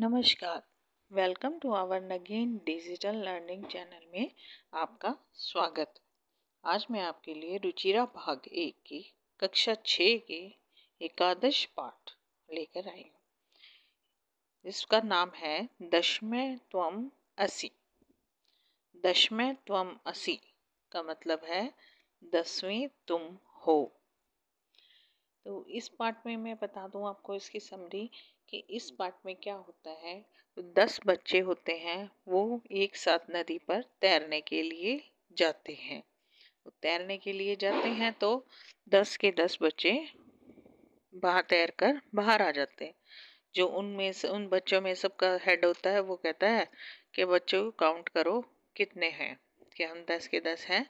नमस्कार welcome to our Nagen digital learning channel में आपका स्वागत आज मैं आपके लिए रुचिरा भाग एक की कक्षा छः के एकादश पाठ लेकर आई हूँ इसका नाम है दशमय त्वम असी दशमय त्वम असी का मतलब है दसवें तुम हो तो इस पाठ में मैं बता दूं आपको इसकी समरी कि इस पार्ट में क्या होता है तो दस बच्चे होते हैं वो एक साथ नदी पर तैरने के लिए जाते हैं तो तैरने के लिए जाते हैं तो दस के दस बच्चे बाहर तैर कर बाहर आ जाते हैं जो उनमें से उन बच्चों में सबका हेड होता है वो कहता है कि बच्चों काउंट करो कितने हैं कि हम दस के दस हैं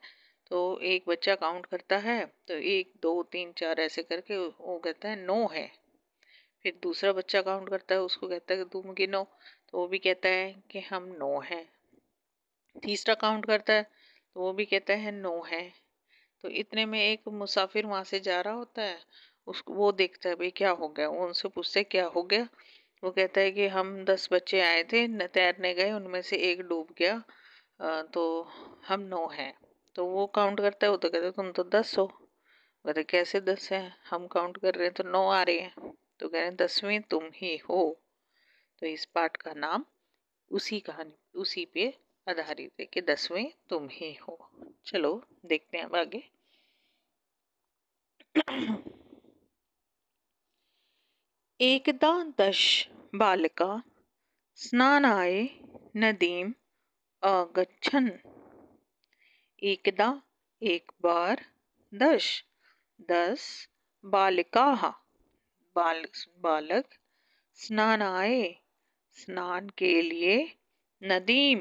तो एक बच्चा काउंट करता है तो एक दो तीन चार ऐसे करके वो कहता है नौ है फिर दूसरा बच्चा काउंट करता है उसको कहता है कि तुम गिनो तो वो भी कहता है कि हम नौ हैं तीसरा काउंट करता है तो वो भी कहता है नौ है तो इतने में एक मुसाफिर वहाँ से जा रहा होता है उसको वो देखता है भाई क्या हो गया वो उनसे पूछते क्या हो गया वो कहता है कि हम दस बच्चे आए थे तैरने गए उनमें से एक डूब गया तो हम नौ हैं तो वो काउंट करता है वो तो कहते तुम तो दस हो कहते कैसे दस हैं हम काउंट कर रहे हैं तो नौ आ रहे हैं तो कह रहे हैं दसवें तुम ही हो तो इस पाठ का नाम उसी कहानी उसी पे आधारित है कि दसवें तुम ही हो चलो देखते हैं अब आगे एकदा दश बालका स्नानाय नदीम अगच्छन एकदा एक बार दश दस बालिका बाल बालक स्नान आए स्नान के लिए नदीम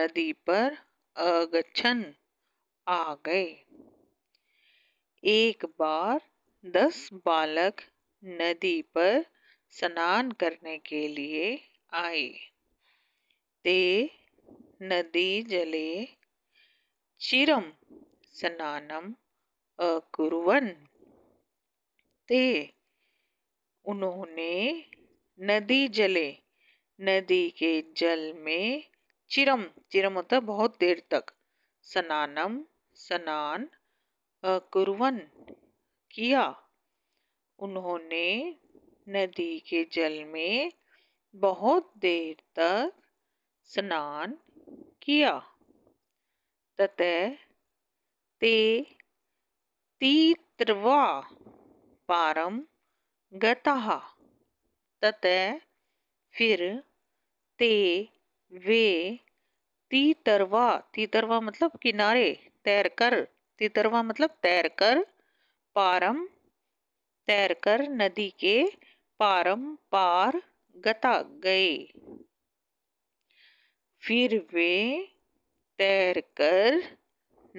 नदी पर अगछन आ गए एक बार दस बालक नदी पर स्नान करने के लिए आए ते नदी जले चिरम स्नानम अकुर्वन ते उन्होंने नदी जले नदी के जल में चिरम चिरम होता है बहुत देर तक स्नानम स्नान कुरवन किया उन्होंने नदी के जल में बहुत देर तक स्नान किया तत ते तीत्रवा पारम गता तत फिर ते वे तीतरवा तीतरवा मतलब किनारे तैरकर तीतरवा मतलब तैरकर पारम तैरकर नदी के पारम पार गता गए फिर वे तैरकर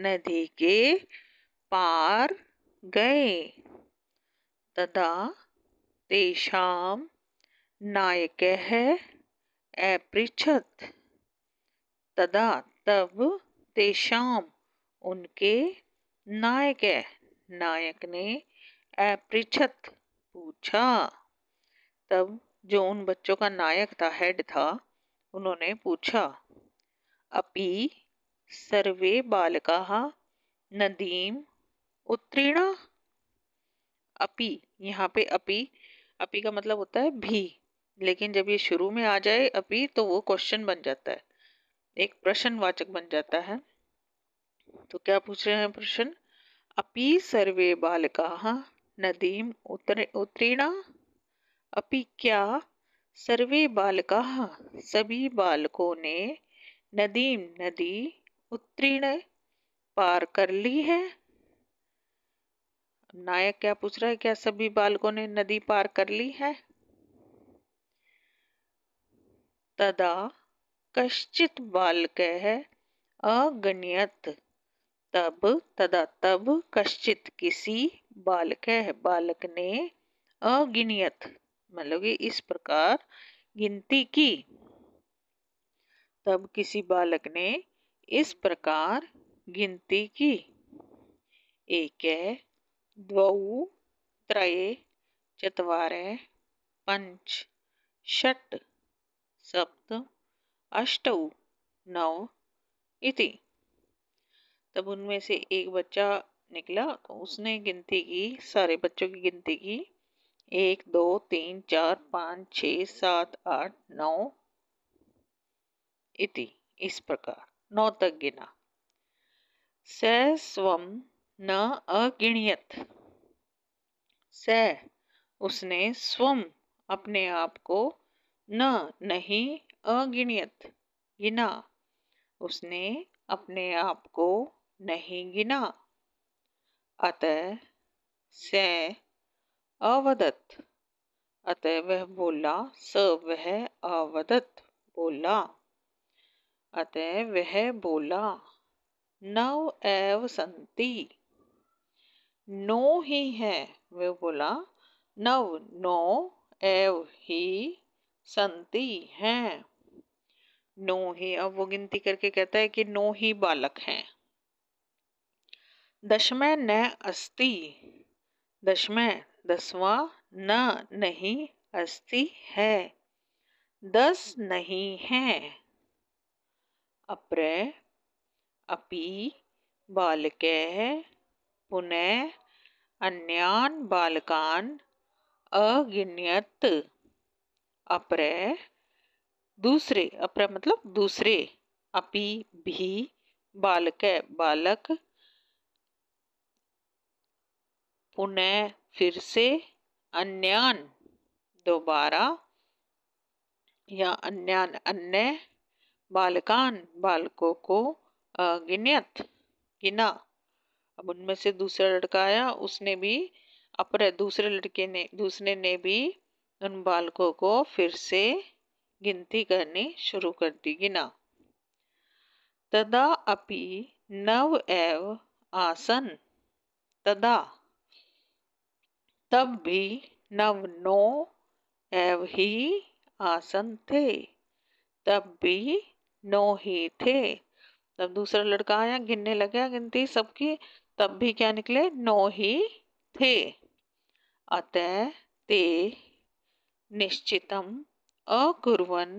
नदी के पार गए तदा तेषां अपृछत तदा तब तेषाम उनके नायक नायक ने अपृछत पूछा तब जो उन बच्चों का नायक था हेड था उन्होंने पूछा अपि सर्वे बालका नदीम उत्तीर्ण अपि यहाँ पे अपी अपी का मतलब होता है भी लेकिन जब ये शुरू में आ जाए अपी तो वो क्वेश्चन बन जाता है एक प्रश्नवाचक बन जाता है तो क्या पूछ रहे हैं प्रश्न अपी सर्वे बालका नदीम उतर उत्तीर्णा अपी क्या सर्वे बालका सभी बालकों ने नदीम नदी उत्तीर्ण पार कर ली है नायक क्या पूछ रहा है क्या सभी बालकों ने नदी पार कर ली है तदा कश्चित बालक अगणियत तब तदा तब कश्चित किसी बालक है बालक ने अगिनियत मतलब इस प्रकार गिनती की तब किसी बालक ने इस प्रकार गिनती की एक है द्वौ त्रये चत्वारे पञ्च षट् सप्त अष्टौ नौ इति तब उनमें से एक बच्चा निकला तो उसने गिनती की सारे बच्चों की गिनती की एक दो तीन चार पाँच छ सात आठ नौ इति इस प्रकार नौ तक गिना स स्वम न अगिणियत स उसने स्वम अपने आप को न नहीं अगिणियत गिना उसने अपने आप को नहीं गिना अतः स अवदत अतः वह बोला स वह अवदत बोला अतः वह बोला नव एव संती नो ही है वे बोला नव नो एव ही संति है नो ही अब वो गिनती करके कहता है कि नो ही बालक हैं दशमय न अस्ति दशमय दसवा न नहीं अस्ति है दस नहीं है अप्र अपी बालक पुनः अन्यान बालकान अगिनयत अप्र दूसरे अपर मतलब दूसरे अपि भी बालक बालक पुनः फिर से अन्यान दोबारा या अन्यान अन्य बालकान बालकों को अगिनत गिना अब उनमें से दूसरा लड़का आया उसने भी अपने दूसरे लड़के ने दूसरे ने भी उन बालकों को फिर से गिनती करनी शुरू कर दी गिना तदा अपि नव एव आसन तदा तब भी नव नो एव ही आसन थे तब भी नो ही थे तब दूसरा लड़का आया गिनने लगा गिनती सबकी तब भी क्या निकले नौ ही थे अतः ते निश्चितम अकुर्वन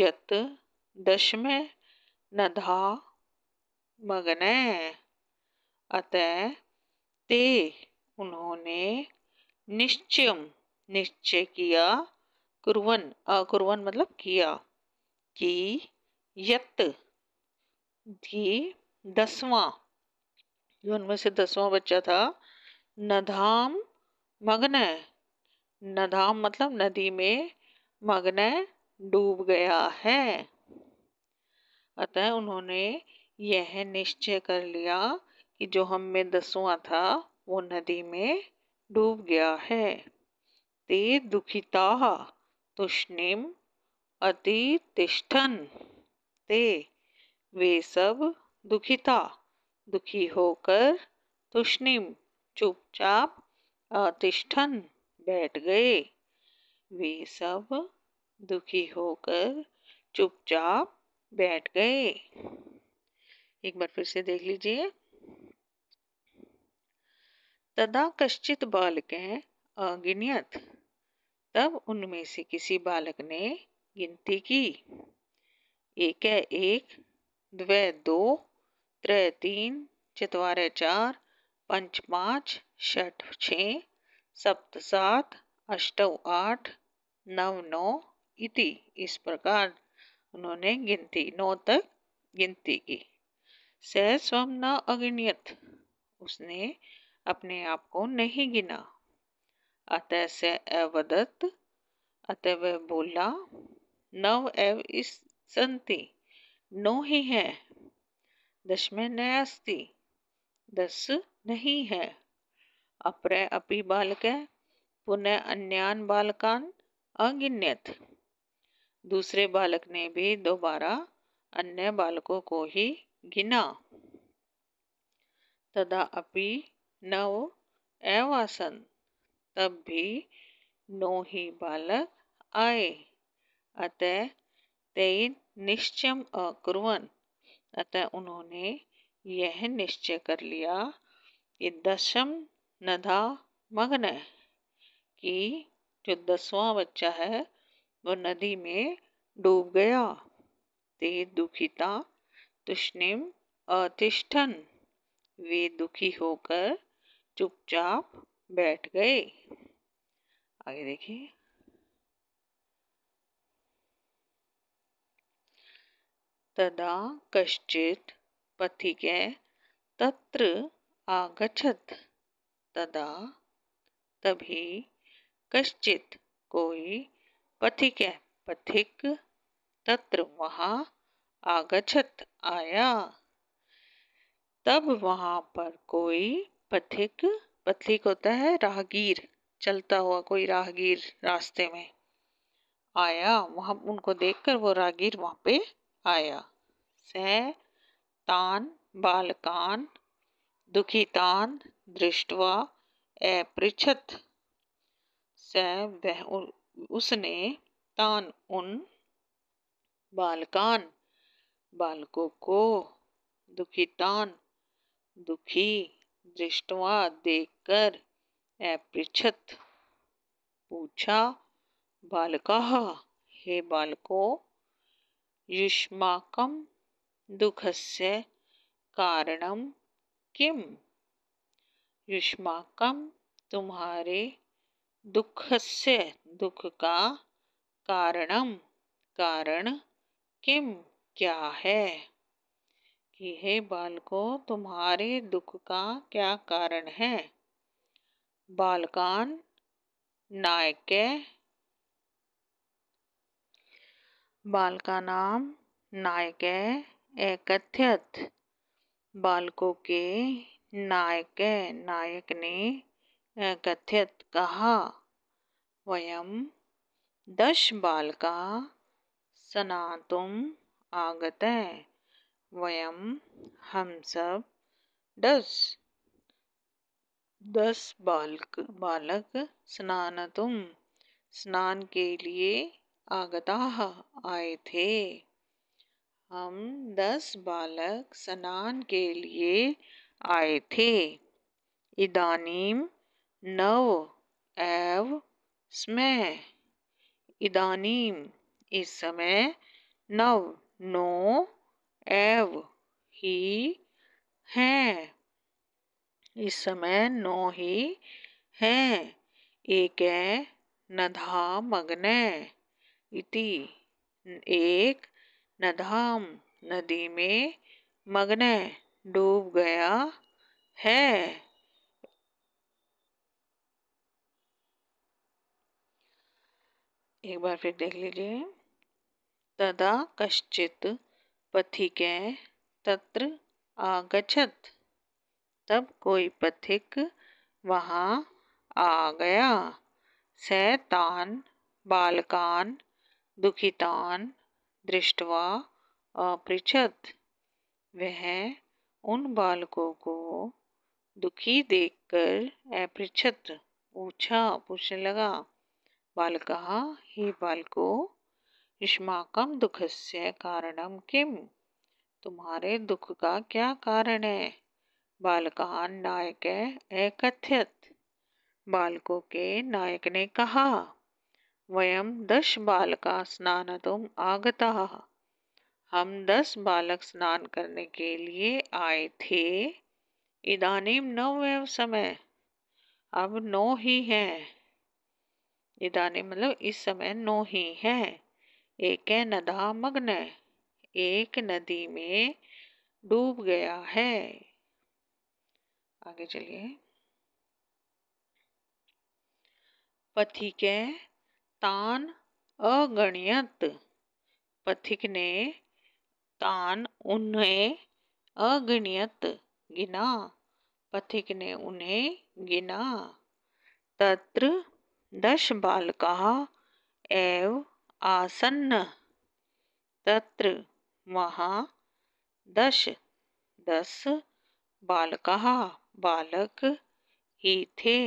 यत दशम नधा मगन अतः ते उन्होंने निश्चय निश्चय किया कुर्वन अकुर्वन मतलब किया कि यत दसवां जो उनमें से दसवां बच्चा था नधाम मग्न नधाम मतलब नदी में मग्न डूब गया है अतः उन्होंने यह निश्चय कर लिया कि जो हम में दसवां था वो नदी में डूब गया है ते दुखिता तुष्णिम अति तिष्ठन ते वे सब दुखिता दुखी होकर तुष्णिम चुपचाप अतिष्ठन बैठ गए वे सब दुखी होकर चुपचाप बैठ गए एक बार फिर से देख लीजिए तदा कश्चित बालक अगिनियत तब उनमें से किसी बालक ने गिनती की एक है एक द्वै दो त्रै तीन चतवारे चार पंच पाँच षठ छः सप्त सात अष्ट आठ नव नौ इति इस प्रकार उन्होंने गिनती नौ तक गिनती की सह स्वम न अगणित उसने अपने आप को नहीं गिना अतः स अवदत अतः वह बोला नव एव इस संति नौ ही है दशमे नयस्ति दस नहीं है अपरे अपि बालक पुनः अन्यान बालकान अगिन्यत दूसरे बालक ने भी दोबारा अन्य बालकों को ही गिना तदा अपि नव एवासन तब भी नौ ही बालक आए अतः तेन निश्चय अकुवन अतः उन्होंने यह निश्चय कर लिया कि दशम नधा मग्न कि जो दसवां बच्चा है वो नदी में डूब गया ते दुखिता तुष्णिम अतिष्ठन वे दुखी होकर चुपचाप बैठ गए आगे देखिए तदा कश्चित् पथिके तत्र आगच्छत् तदा तभी कश्चित् कोई पथिकः पथिक तत्र वहाँ आगच्छत आया तब वहाँ पर कोई पथिक पथिक होता है राहगीर चलता हुआ कोई राहगीर रास्ते में आया वहाँ उनको देखकर वो राहगीर वहाँ पे आया स तान बालकान दुखितान दृष्टवा अपृछत स वह उसने तान उन बालकान बालकों को दुखितान दुखी दृष्टवा देखकर अपृछत पूछा बालका हे बालकों युष्माकं दुःखस्य कारणं किम् युष्माकं तुम्हारे दुःखस्य दुख का कारणम कारण किम क्या है कि हे बालको तुम्हारे दुख का क्या कारण है बालकान नायके बाल का नायक है एकथ्यत बालकों के है नायक ने एकथ्यत कहा वयम दश का सनातुम आगत वयम हम सब दस दस बालक बालक स्नान तुम स्नान के लिए आगता आए थे हम दस बालक स्नान के लिए आए थे इदानीम नव एव स्म इदानीम इस समय नव नो एव ही है इस समय नौ ही है एक नधा मग्न इति एक नदाम नदी में मग्न डूब गया है एक बार फिर देख लीजिए तदा कश्चित पथिक तत्र आगछत तब कोई पथिक वहाँ आ गया सैतान बालकान दुखितान दृष्टवा अपृछत वह उन बालकों को दुखी देखकर अपृछत पूछा पूछने लगा बालक हे बालको युष्माकम से कारणम किम तुम्हारे दुख का क्या कारण है बालकान नायक अकथ्यत बालकों के नायक ने कहा वयम दश बालका स्नानतुम आगता हम दस बालक स्नान करने के लिए आए थे इदानीम नव समय अब नौ ही हैं इदानी मतलब इस समय नौ ही हैं एक है नदा मग्न एक नदी में डूब गया है आगे चलिए के तान अगणित पथिक ने तान उन्हें अगणित गिना पथिक ने उन्हें गिना तत्र दश बालक एव आसन्न तत्र वहाँ दश दस बालक बालक ही थे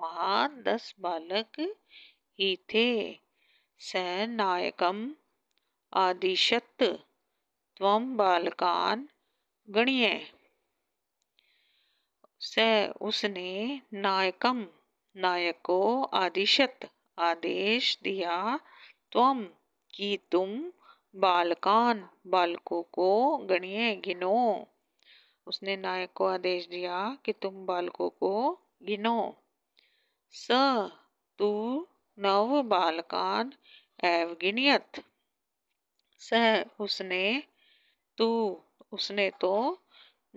वहाँ दस बालक ही थे स नायकम् आदिशत् त्वं बालकान गणिय स उसने नायकम नायको आदिशत आदेश दिया तम कि तुम बालकान बालकों को गणिय गिनो उसने नायक को आदेश दिया कि तुम बालकों को गिनो स तू नव बालकान एवगिनियत सह उसने तू उसने तो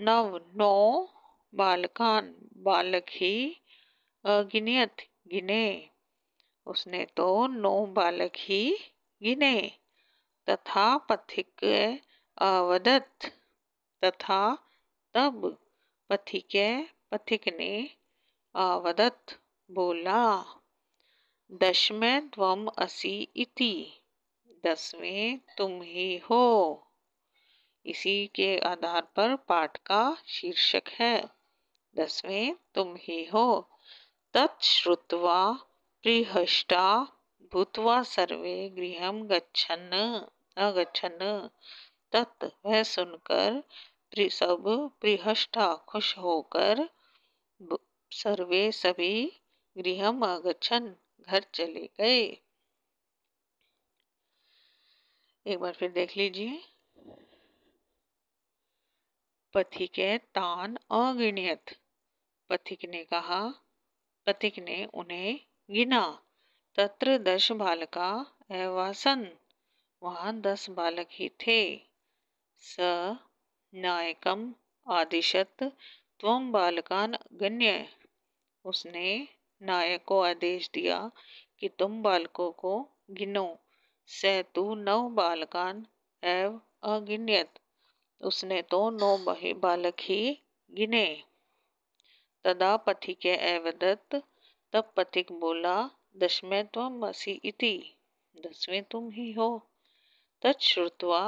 नव नौ बालकान बालक ही अगिनियत गिने उसने तो नौ बालक ही गिने तथा पथिक अवदत तथा तब पथिक पथिक ने अवदत बोला दशमें त्वम असी इति दसवें तुम ही हो इसी के आधार पर पाठ का शीर्षक है दसवें तुम ही हो तत्श्रुत्वा प्रिहष्टा भूतवा सर्वे गृह गच्छन अगछन तत् वह सुनकर सब प्रिहष्टा खुश होकर सर्वे सभी गृह अगछन घर चले गए एक बार फिर देख लीजिए पथिक तान अगिणियत पथिक ने कहा पथिक ने उन्हें गिना तत्र दश बालका एवासन वहाँ दस बालक ही थे स नायकम आदिशत तम बालकान गण्य उसने नायक को आदेश दिया कि तुम बालकों को गिनो तू नव बालकान एव अगिन्यत उसने तो नौ बालक ही गिने तदा पथिक एवदत्त तब पथिक बोला दशमे तम असी इति दसवें तुम ही हो तत्श्रुतवा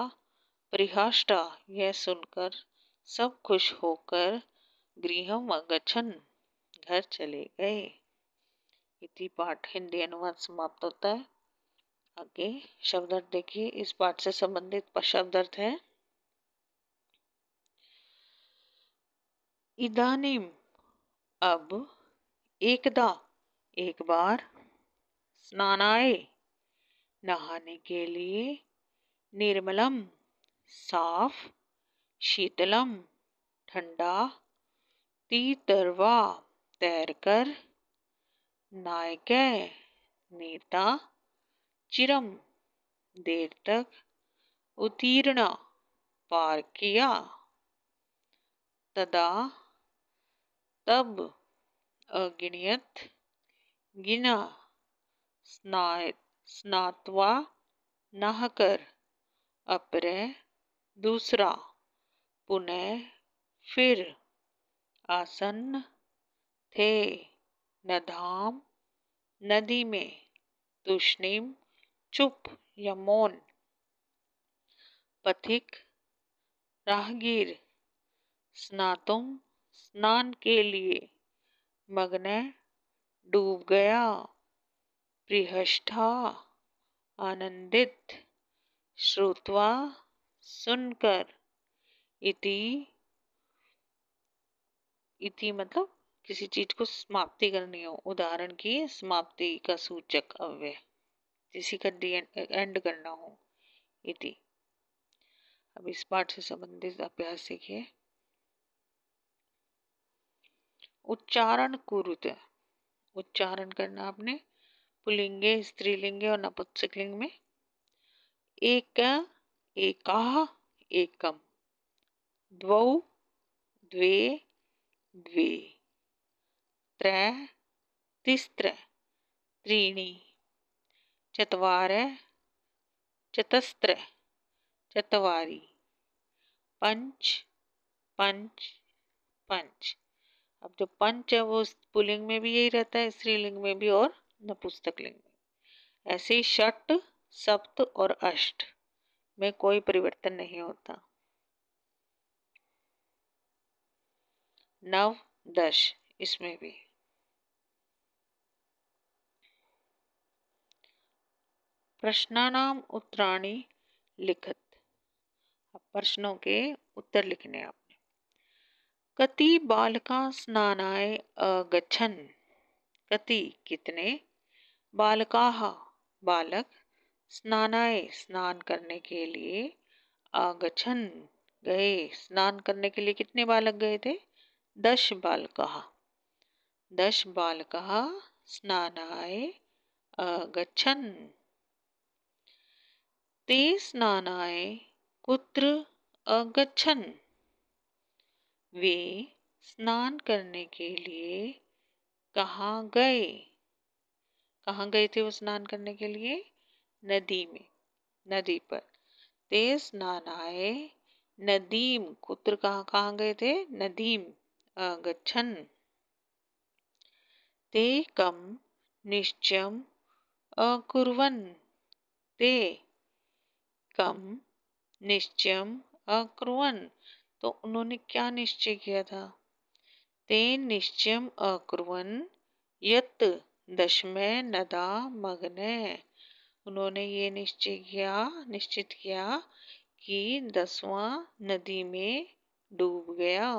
परिहाष्टा यह सुनकर सब खुश होकर गृह अगछन घर चले गए इति पाठ हिंदी अनुवाद समाप्त होता है आगे शब्द अर्थ देखिए इस पाठ से संबंधित शब्द अर्थ है इदानीम अब एकदा एक बार स्नानाए नहाने के लिए निर्मलम साफ शीतलम ठंडा तीतरवा तैरकर नायक नेता चिरम देर तक उतीर्ण पार किया तदा तब अगिणियत गिना स्ना स्नात्वा नहकर अपरे दूसरा पुनः फिर आसन्न थे धाम नदी में तूषणिम चुप या मौन पथिक राहगीर स्नातुम स्नान के लिए मग्न डूब गया प्रिहष्ठा आनंदित श्रुतवा सुनकर इति इति मतलब किसी चीज को समाप्ति करनी हो उदाहरण की समाप्ति का सूचक अव्यय किसी का डी एंड करना हो इति अब इस पाठ से संबंधित अभ्यास सीखिए उच्चारण कुरुत उच्चारण करना आपने पुलिंगे स्त्रीलिंगे और नपुंसकलिंग में एक एका एकम द्वौ द्वे द्वे त्रै तिस्त्र त्रीणी चतवार चतस्त्र चतवारी पंच पंच पंच अब जो पंच है वो पुलिंग में भी यही रहता है स्त्रीलिंग में भी और नपुस्तक लिंग में ऐसे ही षट सप्त और अष्ट में कोई परिवर्तन नहीं होता नव दश इसमें भी प्रश्नानाम उत्तराणी लिखत प्रश्नों के उत्तर लिखने आपने कति बालका स्नानाय अगछन कति कितने बालका बालक स्नानाय स्नान करने के लिए अगछन गए स्नान करने के लिए कितने बालक गए थे दश बालका दश कहा स्नानाय अगछन ते स्नानाय कुत्र अगच्छन् वे स्नान करने के लिए कहाँ गए कहाँ गए थे वो स्नान करने के लिए नदी में नदी पर ते स्नानाय नदीम कुत्र कहाँ कहाँ गए थे नदीम अगछन ते कम निश्चय अकुर्वन ते कम हम्म। निश्चय अकुर्वन तो उन्होंने क्या निश्चय किया था ते निश्चय अकुर्वन यत दशमय नदा मग्न उन्होंने ये निश्चय किया निश्चित किया कि दसवां नदी में डूब गया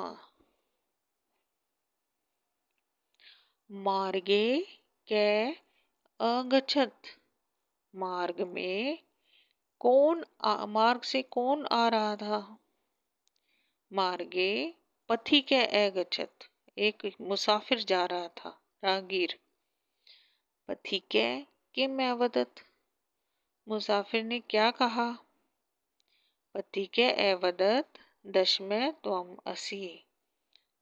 मार्गे के अगछत मार्ग में कौन आ, मार्ग से कौन आ रहा था मार्गे पथी के अगछत एक मुसाफिर जा रहा था राहगीर पथी के किम अवदत मुसाफिर ने क्या कहा पति के अवदत दशमें तुम असी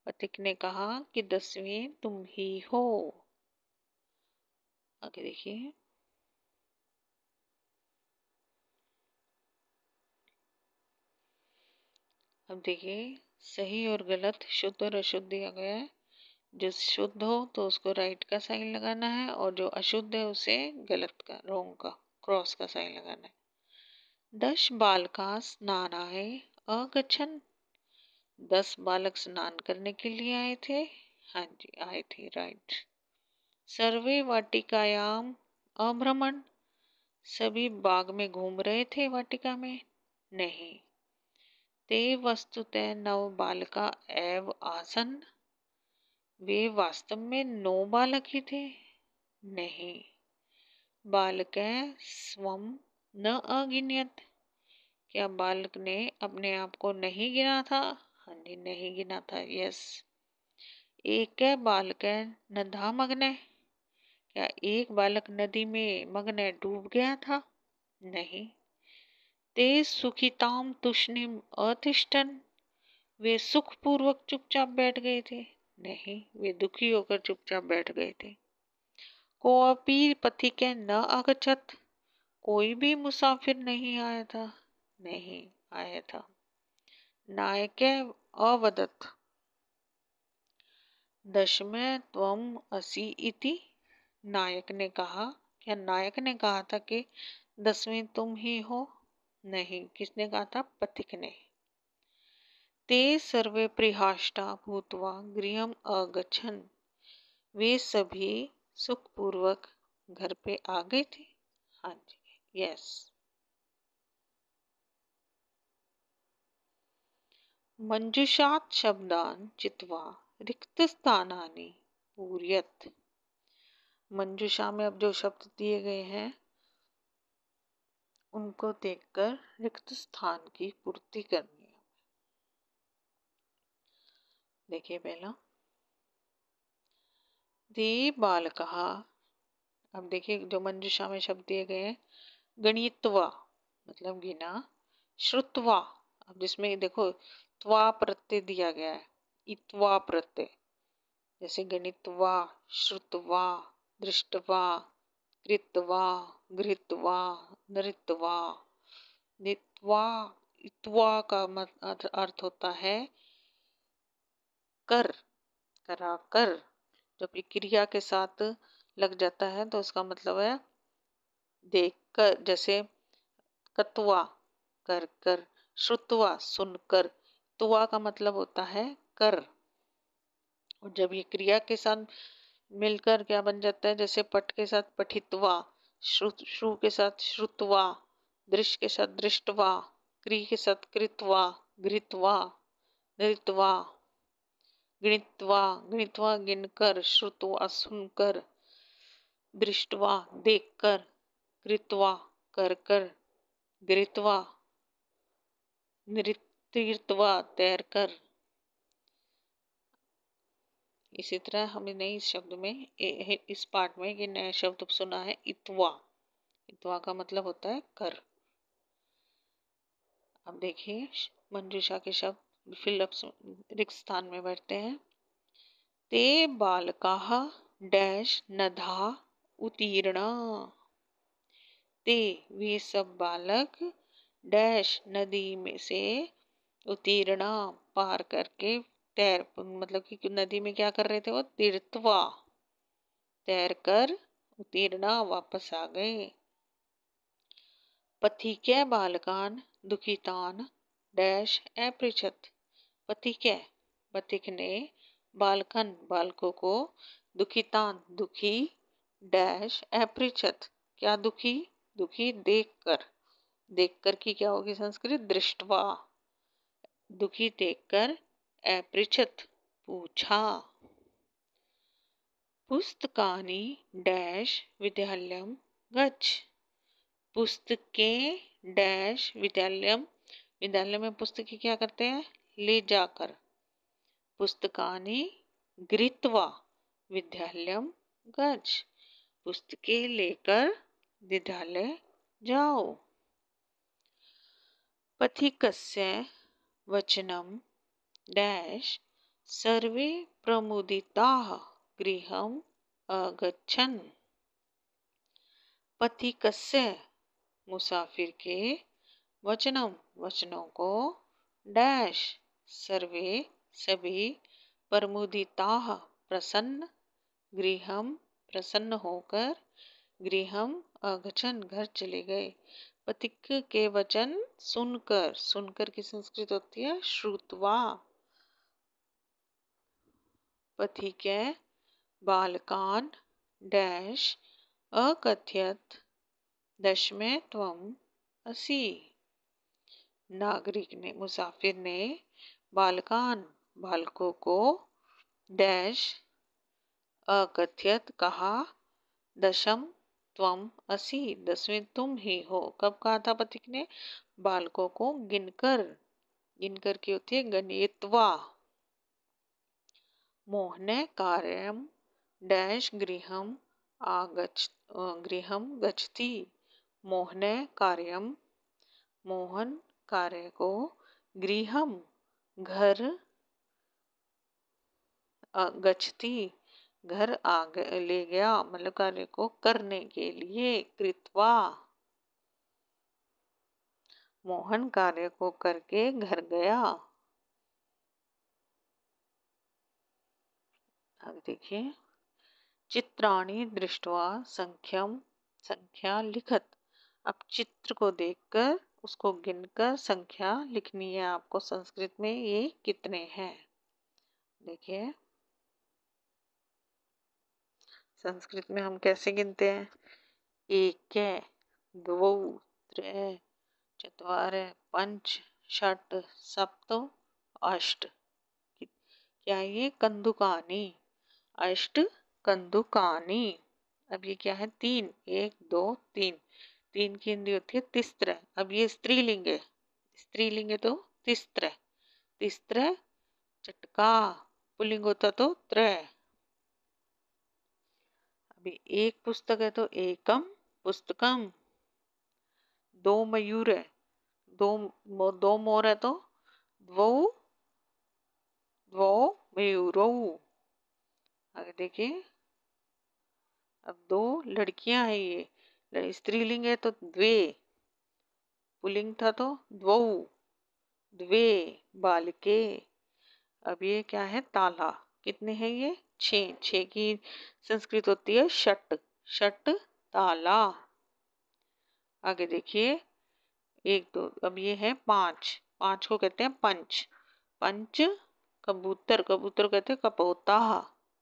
पथिक ने कहा कि दसवीं तुम ही हो आगे देखिए अब देखिए सही और गलत शुद्ध और अशुद्ध दिया गया है जो शुद्ध हो तो उसको राइट का साइन लगाना है और जो अशुद्ध है उसे गलत का रोंग का क्रॉस का साइन लगाना है दस बालका आए अगछन दस बालक स्नान करने के लिए आए थे हाँ जी आए थे राइट सर्वे वाटिकायाम अभ्रमण सभी बाग में घूम रहे थे वाटिका में नहीं ते नव बालका एव आसन वे वास्तव में नौ बालक ही थे नहीं बालक स्वम न अगिनियत क्या बालक ने अपने आप को नहीं गिना था हाँ जी नहीं गिना था यस एक है बालक नदा मग्न क्या एक बालक नदी में मग्न डूब गया था नहीं ते सुखिताम तुष्णिम अतिष्ठन वे सुखपूर्वक चुपचाप बैठ गए थे नहीं वे दुखी होकर चुपचाप बैठ गए थे कोपी के न अगछत कोई भी मुसाफिर नहीं आया था नहीं आया था नायक अवदत दशमे तम असी इति नायक ने कहा क्या नायक ने कहा था कि दसवें तुम ही हो नहीं किसने कहा था पथिक ने ते सर्वे प्रिहाष्टा भूतवा गृहम अगछन वे सभी सुखपूर्वक घर पे आ गए थे हाँ जी यस मंजुषात शब्दान चित्वा रिक्त स्थानानि पूरियत मंजुषा में अब जो शब्द दिए गए हैं उनको देखकर रिक्त स्थान की पूर्ति करनी है देखिए पहला दी बाल कहा अब देखिए जो मंजुषा में शब्द दिए गए हैं गणितवा मतलब गिना श्रुतवा अब जिसमें देखो त्वा प्रत्यय दिया गया है इत्वा प्रत्यय जैसे गणितवा श्रुतवा दृष्टवा कृतवा घृतवा नृतवा नित्वा इत्वा का अर्थ होता है कर कराकर जब क्रिया के साथ लग जाता है तो उसका मतलब है देख कर जैसे कतवा कर कर श्रुतवा सुनकर तुआ का मतलब होता है कर और जब ये क्रिया के साथ मिलकर क्या बन जाता है जैसे पट के साथ पठितवा श्रुत श्रु के साथ श्रुतवा दृश्य के साथ दृष्टवा क्री के साथ कृतवा घृतवा धृतवा गणितवा गणितवा गिनकर श्रुतवा सुनकर दृष्टवा देखकर कृतवा कर कर गृतवा नृत्यवा तैर कर इसी तरह हमें नए शब्द में इस पार्ट में ये नया शब्द सुना है इतवा इतवा का मतलब होता है कर अब देखिए मंजूषा के शब्द फिलअप्स रिक्त स्थान में बैठते हैं ते बालका डैश नधा उत्तीर्ण ते वे सब बालक डैश नदी में से उत्तीर्ण पार करके तैर मतलब कि नदी में क्या कर रहे थे वो तीर्थवा तैर कर उतीर्णा वापस आ गए पथिकै बालकान दुखितान डैश अपृछत पथिकै पथिक ने बालकन बालकों को दुखितान दुखी डैश अपृछत क्या दुखी दुखी देखकर देखकर की क्या होगी संस्कृत दृष्टवा दुखी देखकर अपृछत पूछा पुस्तकानि डैश विद्यालयम गच पुस्तकें डैश विद्यालयम विद्यालय में पुस्तकें क्या करते हैं ले जाकर पुस्तकानि गृहत्वा विद्यालयम गच पुस्तकें लेकर विद्यालय जाओ पथिकस्य वचनम डैश सर्वे गृह अगछन अगच्छन् पथिकस्य मुसाफिर के वचनम वचनों को डैश सर्वे सभी प्रमुदिता प्रसन्न गृह प्रसन्न होकर गृह अगछन घर चले गए पथिक के वचन सुनकर सुनकर की संस्कृत होती है श्रुतवा पथिके बालकान डैश अकथ्यत दशमे त्वम् असी नागरिक ने मुसाफिर ने बालकान बालकों को डैश अकथ्यत कहा दशम त्वम असी दसवें तुम ही हो कब कहा था पथिक ने बालकों को गिनकर गिनकर की होती है गणित्वा मोहने कार्यम डैश गृह आगच्छ गृह गच्छति मोहने कार्यम मोहन कार्य को गृह घर गच्छति घर आ ले गया मतलब कार्य को करने के लिए कृत्वा मोहन कार्य को करके घर गया देखिए चित्राणी दृष्टवा संख्यम संख्या लिखत अब चित्र को देखकर उसको गिनकर संख्या लिखनी है आपको संस्कृत में ये कितने हैं देखिए संस्कृत में हम कैसे गिनते हैं एक है दो त्रे चतवार पंच षट सप्त अष्ट क्या ये कंदुकानी अष्ट कंदुकानी अब ये क्या है तीन एक दो तीन तीन की हिंदी होती है तिस्त्र अब ये स्त्रीलिंग है स्त्रीलिंग है तो तिस्त्र तिस्त्र चटका पुलिंग होता तो त्र अभी एक पुस्तक है तो एकम पुस्तकम दो मयूर है दो दो मोर है तो द्वो द्वो मयूरौ आगे देखिए अब दो लड़कियां हैं ये स्त्रीलिंग है तो द्वे पुलिंग था तो द्वो द्वे बालके अब ये क्या है ताला कितने हैं ये छ छ की संस्कृत होती है शट शट ताला आगे देखिए एक दो अब ये है पांच पांच को कहते हैं पंच पंच कबूतर कबूतर कहते हैं कपोता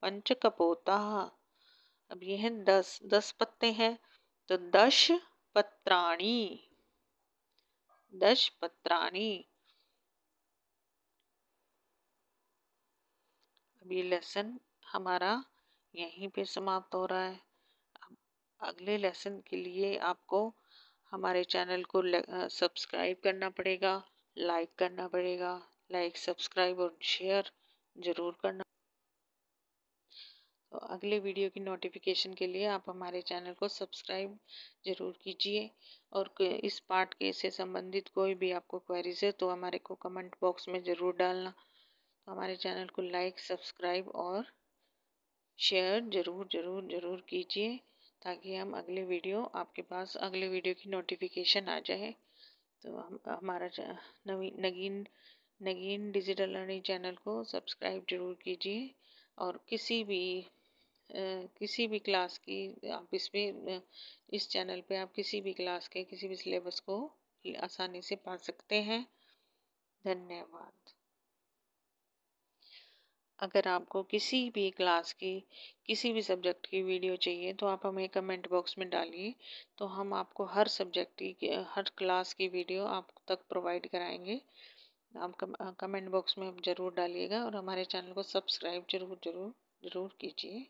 पंच कपोता अब यह दस दस पत्ते हैं तो दश पत्राणी दश पत्राणी अब ये लेसन हमारा यहीं पे समाप्त हो रहा है अगले लेसन के लिए आपको हमारे चैनल को सब्सक्राइब करना पड़ेगा लाइक करना पड़ेगा लाइक सब्सक्राइब और शेयर ज़रूर करना तो अगले वीडियो की नोटिफिकेशन के लिए आप हमारे चैनल को सब्सक्राइब ज़रूर कीजिए और इस पार्ट के से संबंधित कोई भी आपको क्वेरीज है तो हमारे को कमेंट बॉक्स में ज़रूर डालना तो हमारे चैनल को लाइक सब्सक्राइब और शेयर ज़रूर ज़रूर ज़रूर कीजिए ताकि हम अगले वीडियो आपके पास अगले वीडियो की नोटिफिकेशन आ जाए तो हम हमारा Naveen Nagin Nagin digital learning channel को सब्सक्राइब जरूर कीजिए और किसी भी किसी भी क्लास की आप इसमें इस चैनल पे आप किसी भी क्लास के किसी भी सिलेबस को आसानी से पा सकते हैं धन्यवाद अगर आपको किसी भी क्लास की किसी भी सब्जेक्ट की वीडियो चाहिए तो आप हमें कमेंट बॉक्स में डालिए तो हम आपको हर सब्जेक्ट की हर क्लास की वीडियो आप तक प्रोवाइड कराएंगे आप कमेंट बॉक्स में ज़रूर डालिएगा और हमारे चैनल को सब्सक्राइब जरूर जरूर ज़रूर कीजिए